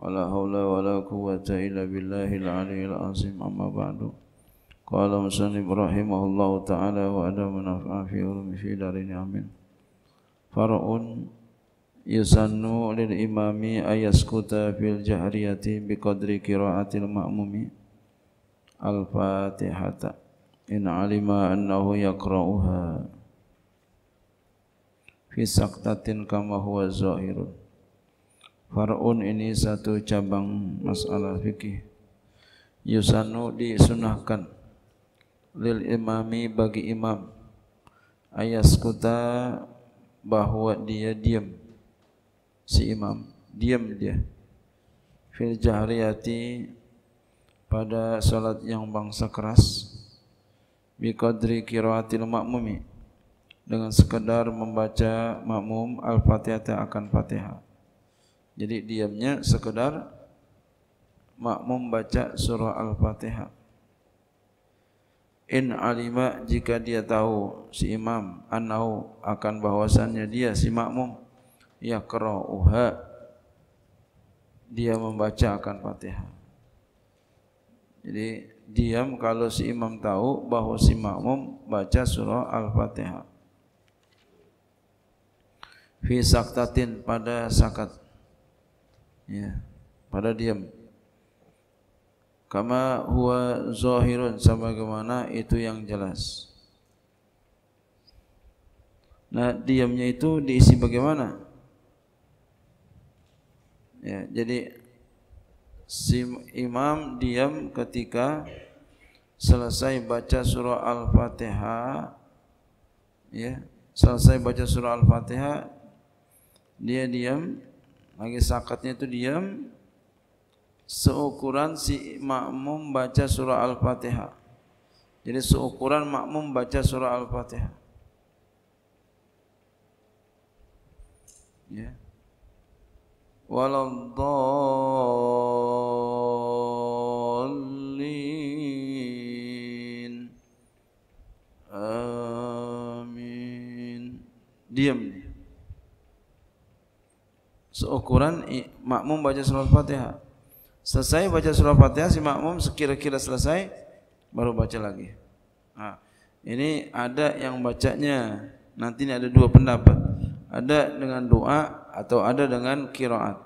ولا حول ولا قوة إلا بالله العلي العظيم أما بعد قال مسلم رحمه الله تعالى وأنا من في علم في دارين آمين فرعون يسن للإمام أن يسكت في الجهرية بقدر قراءة المأموم الفاتحة إن علم أنه يقرأها في سقطة كما هو زَائِرٌ Far'un ini satu cabang masalah fikih. Yusanu disunahkan lil imami bagi imam ayas kuta bahwa dia diam si imam diam dia fil jahriyati pada salat yang bangsa keras bi qadri qiraatil ma'mumi dengan sekedar membaca makmum al-fatihah akan fatihah jadi diamnya sekedar makmum baca surah Al-Fatihah. In alima jika dia tahu si imam anau akan bahwasannya dia si makmum ya kerohuha dia membaca akan fatihah. Jadi diam kalau si imam tahu bahwa si makmum baca surah al-fatihah. Fi saktatin pada sakat ya pada diam kama huwa zahirun sebagaimana itu yang jelas nah diamnya itu diisi bagaimana ya jadi si imam diam ketika selesai baca surah al-fatihah ya selesai baca surah al-fatihah dia diam lagi sakatnya itu diam Seukuran si makmum baca surah Al-Fatihah Jadi seukuran makmum baca surah Al-Fatihah Ya Walallin Amin Diam dia seukuran makmum baca surah Fatihah. Selesai baca surah Fatihah si makmum sekira-kira selesai baru baca lagi. Ha. Ini ada yang bacanya nanti ini ada dua pendapat. Ada dengan doa atau ada dengan qiraat.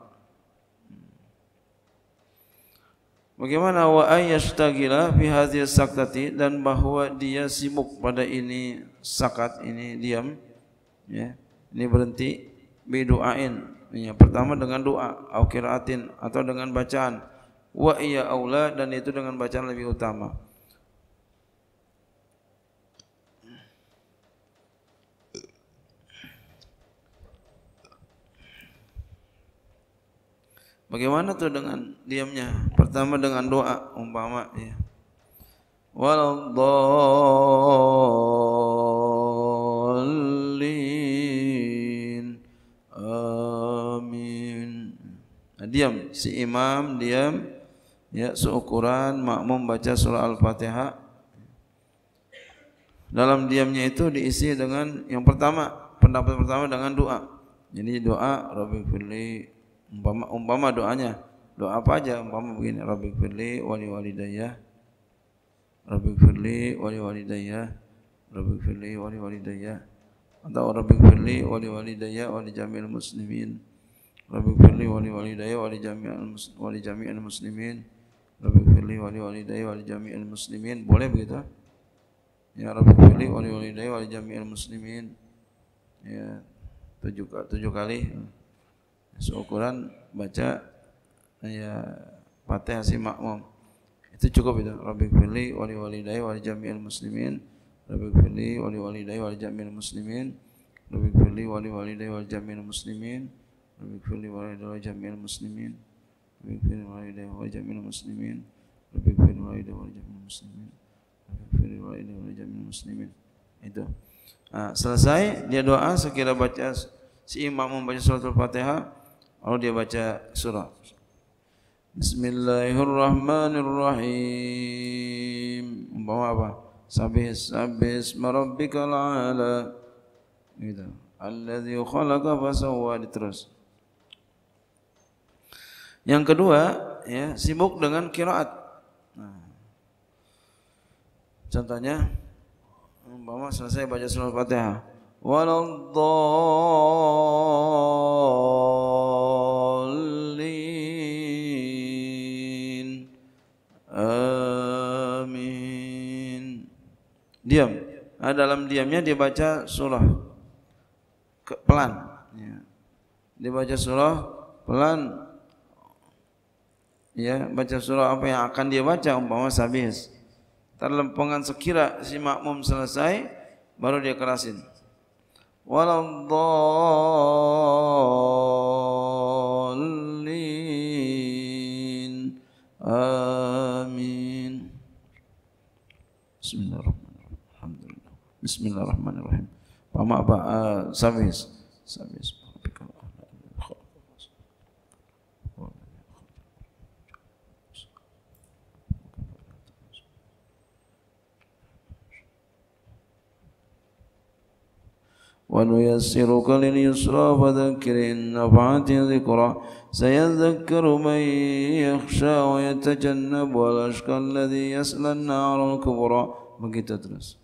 Bagaimana wa ayyastagila fi hadhihi saqatati dan bahwa dia sibuk pada ini sakat ini diam ya. Ini berhenti bi doain yang pertama dengan doa atau kiraatin atau dengan bacaan wa iya aula dan itu dengan bacaan lebih utama. Bagaimana tuh dengan diamnya? Pertama dengan doa umpama ya. Walau diam si imam diam ya seukuran makmum baca surah al-fatihah dalam diamnya itu diisi dengan yang pertama pendapat pertama dengan doa jadi doa rabbi firli umpama umpama doanya doa apa aja umpama begini rabbi firli wali wali daya, rabbi firli wali wali daya, rabbi firli wali wali daya atau rabbi firli wali wali daya, wali jamil muslimin Rabbi firli wali walidayah wali jami'an wali jami'an muslimin. Rabbi firli wali wali walidayah wali jami'an muslimin. Boleh begitu? Ya Rabbi firli wali wali walidayah wali jami'an muslimin. Ya tujuh, tujuh kali. Seukuran baca ya Fatih si makmum. Itu cukup itu. Rabbi firli wali wali walidayah wali jami'an muslimin. Rabbi firli wali wali walidayah wali jami'an muslimin. Rabbi firli wali walidayah wali jami'an muslimin. Rabbi wali, wali, day, wali, ربي لي والدي وجميع المسلمين ربي اغفر لي والدي وجميع المسلمين ربي اغفر لي والدي وجميع المسلمين ربي اغفر لي والدي وجميع المسلمين itu nah, ha, selesai dia doa sekira baca si imam membaca surat al-fatihah lalu dia baca surah Bismillahirrahmanirrahim. Bawa apa? Sabis sabis marabbikal ala. Gitu. Alladhi khalaqa fa sawwa terus. Yang kedua, ya, sibuk dengan kiraat. Nah, contohnya, umpama selesai baca surah Fatihah. Waladhalin Amin Diam nah, Dalam diamnya dia baca surah Pelan ya. Dia baca surah Pelan ya baca surah apa yang akan dia baca umpama Sabis. terlempengan sekira si makmum selesai baru dia kerasin walallin amin bismillahirrahmanirrahim alhamdulillah bismillahirrahmanirrahim paham apa eh, sabis sabis ونيسرك لليسرى فذكر إن نفعت ذكرى سيذكر من يخشى ويتجنب الأشقى الذي يسلى النار الكبرى begitu terus.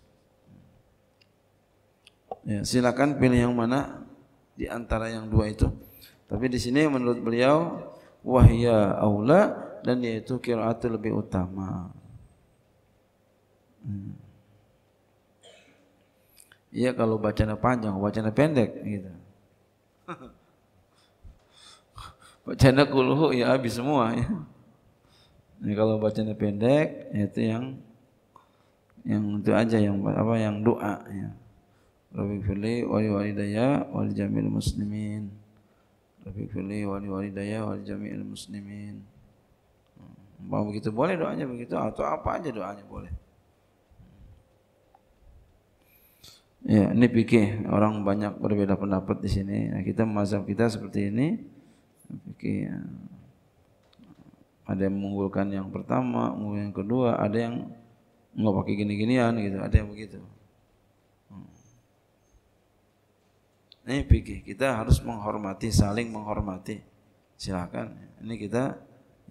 Ya, silakan pilih yang mana di antara yang dua itu. Tapi di sini menurut beliau wahya aula dan yaitu qiraat lebih utama. Hmm. Iya kalau bacanya panjang, bacanya pendek gitu. Bacanya kuluhu ya habis semua ya. Ini kalau bacanya pendek itu yang yang itu aja yang apa yang doa ya. Rabbi fili wali walidaya wali jamil muslimin. Rabbi fili wali walidaya wali jamil muslimin. Hmm, mau begitu boleh doanya begitu atau apa aja doanya boleh. Ya, ini fikih. Orang banyak berbeda pendapat di sini. Nah, kita mazhab kita seperti ini. Fikih. Ya. Ada yang mengunggulkan yang pertama, mengunggulkan yang kedua, ada yang enggak pakai gini-ginian gitu, ada yang begitu. Hmm. Ini fikih. Kita harus menghormati, saling menghormati. Silakan. Ini kita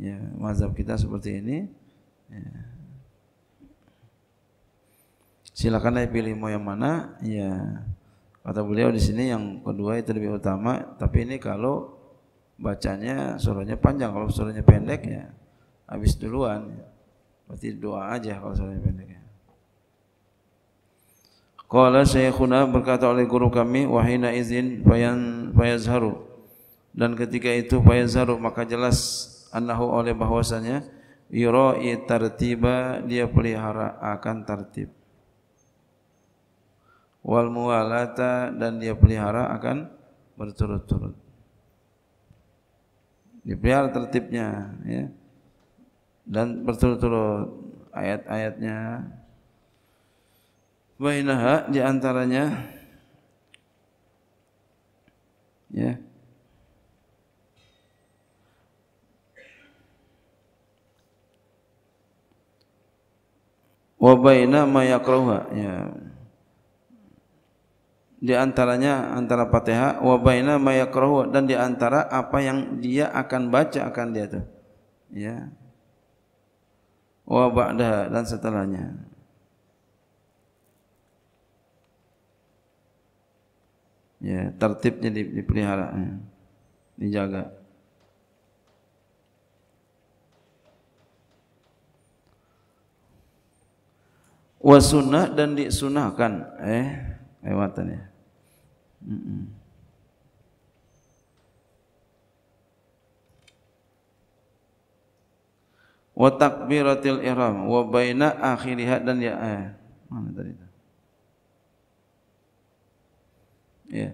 ya mazhab kita seperti ini. Ya silakanlah pilih mau yang mana ya kata beliau di sini yang kedua itu lebih utama tapi ini kalau bacanya suratnya panjang kalau suratnya pendek ya habis duluan berarti doa aja kalau suratnya pendek ya Qala Sayyikhuna berkata oleh guru kami wahina izin fayan fayazharu dan ketika itu fayazharu maka jelas annahu oleh bahwasanya yura'i tartiba dia pelihara akan tertib wal muwalata dan dia pelihara akan berturut-turut. Dipelihara tertibnya ya. Dan berturut-turut ayat-ayatnya. Bainaha di antaranya ya. Wabainah baina ya di antaranya antara Fatihah wabaina baina dan di antara apa yang dia akan baca akan dia tu, Ya. wabakda dan setelahnya. Ya, tertibnya dipelihara. Ya. Dijaga. Wa dan disunahkan, eh lewatan ya. Mm -mm. wa takbiratil ihram wa baina akhiriha dan ya eh, mana tadi itu ya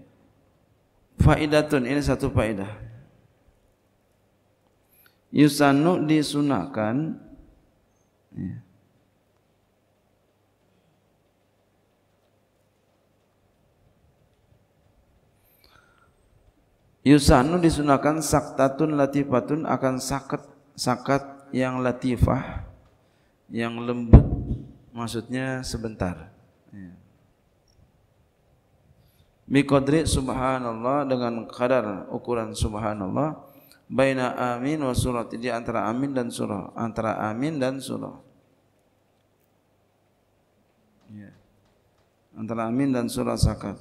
faidatun ini satu faidah yusannu disunahkan ya. Yusanu disunahkan saktatun latifatun akan sakat sakat yang latifah yang lembut maksudnya sebentar. Ya. Mikodri subhanallah dengan kadar ukuran subhanallah baina amin wa surah jadi antara amin dan surah antara amin dan surah ya. antara amin dan surah sakat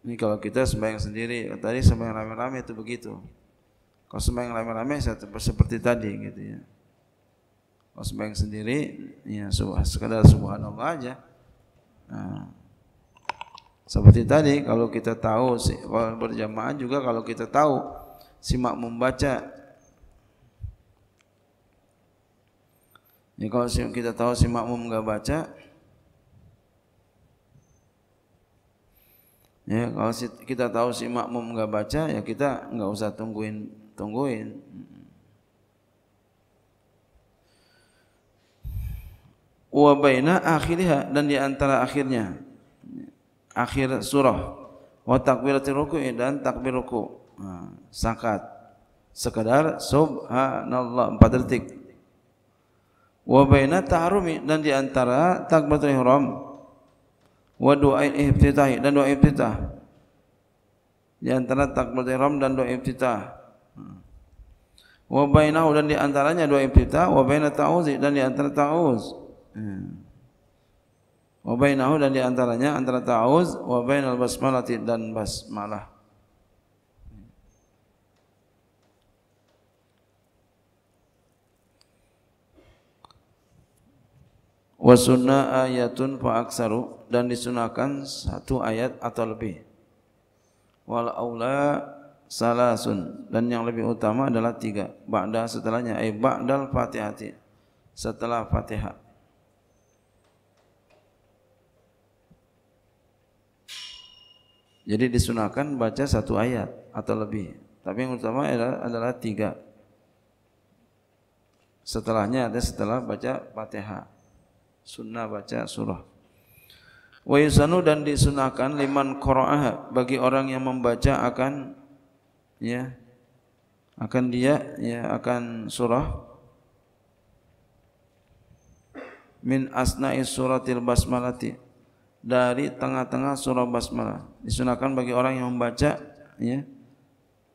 ini kalau kita sembahyang sendiri, tadi sembahyang rame-rame itu begitu. Kalau sembahyang rame-rame seperti tadi gitu ya. Kalau sembahyang sendiri, ya sekedar subhanallah aja. Nah, seperti tadi kalau kita tahu si berjamaah juga kalau kita tahu si makmum baca ya kalau kita tahu si makmum enggak baca Ya, kalau kita tahu si makmum enggak baca, ya kita enggak usah tungguin, tungguin. Wa baina akhiriha dan di antara akhirnya akhir surah wa takbiratul ruku dan takbir ruku. Ha, sakat sekedar subhanallah 4 detik. Wa baina tahrumi dan di antara takbiratul ihram wa doa iftitah dan doa iftitah di antara takbir ihram dan doa iftitah wa bainahu dan di antaranya doa iftitah wa baina ta'awuz dan di antara ta'awuz wa bainahu dan di antaranya antara ta'awuz wa bainal basmalah dan basmalah wa sunnah ayatun fa aksaru dan disunahkan satu ayat atau lebih. Wal aula salasun dan yang lebih utama adalah tiga. Ba'da setelahnya ai ba'dal Fatihah. Setelah Fatihah. Jadi disunahkan baca satu ayat atau lebih. Tapi yang utama adalah, adalah tiga. Setelahnya ada setelah baca Fatihah. Sunnah baca surah wa yusanu dan disunahkan liman qara'ah bagi orang yang membaca akan ya akan dia ya akan surah min asna'i suratil basmalati dari tengah-tengah surah basmalah disunahkan bagi orang yang membaca ya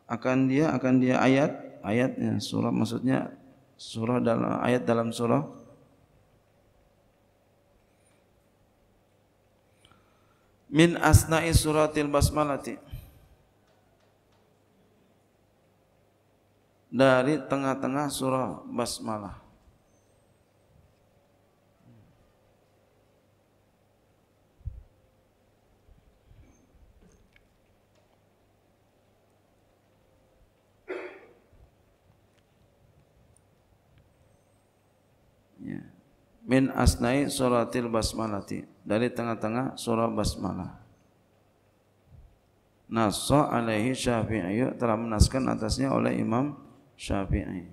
akan dia akan dia ayat ayatnya surah maksudnya surah dalam ayat dalam surah min asna'i suratil basmalati dari tengah-tengah surah basmalah min asnai suratil basmalati dari tengah-tengah surah basmalah. Nasa alaihi syafi'i telah menaskan atasnya oleh Imam Syafi'i.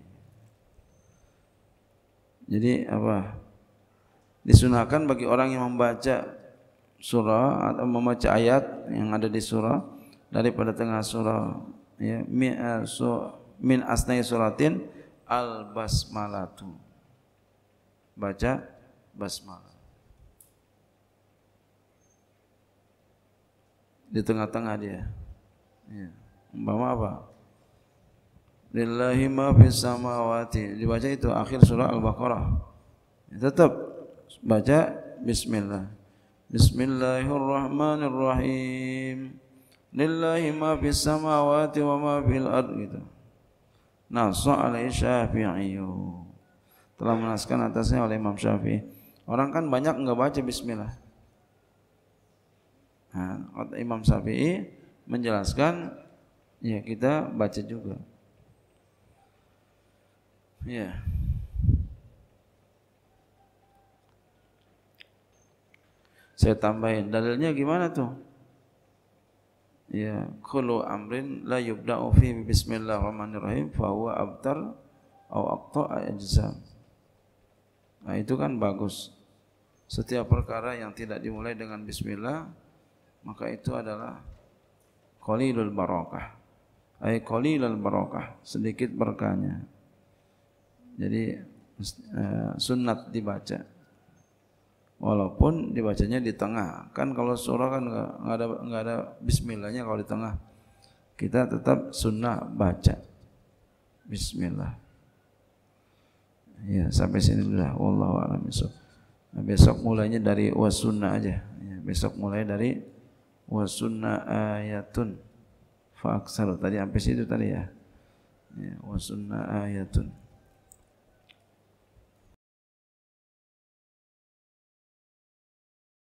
Jadi apa? Disunahkan bagi orang yang membaca surah atau membaca ayat yang ada di surah daripada tengah surah ya eh, min, asnai suratin al basmalatu baca basmalah. Di tengah-tengah dia. Ya. Umpama apa? Lillahi ma fis samawati. Dibaca itu akhir surah Al-Baqarah. Ya, tetap baca bismillah. Bismillahirrahmanirrahim. Lillahi ma fis samawati wa ma fil ard gitu. Nah, so'alai syafi'iyuh telah menaskan atasnya oleh Imam Syafi'i. Orang kan banyak enggak baca bismillah. Nah, ha, Imam Syafi'i menjelaskan ya kita baca juga. Ya. Saya tambahin dalilnya gimana tuh? Ya, kalau amrin la yubda'u fi bismillahirrahmanirrahim fa huwa abtar au aqta ajzam. Nah, itu kan bagus. Setiap perkara yang tidak dimulai dengan bismillah maka itu adalah qalilul barokah. Ay qalilul barokah sedikit berkahnya. Jadi eh, sunat dibaca. Walaupun dibacanya di tengah, kan kalau surah kan nggak ada nggak ada bismillahnya kalau di tengah. Kita tetap sunnah baca. Bismillah. Ya, sampai sini dulu lah. Wallahu a'lam nah, besok mulainya dari wasunna aja. Ya, besok mulai dari wasunna ayatun fa aksaru. Tadi sampai situ tadi ya. Ya, wasunna ayatun.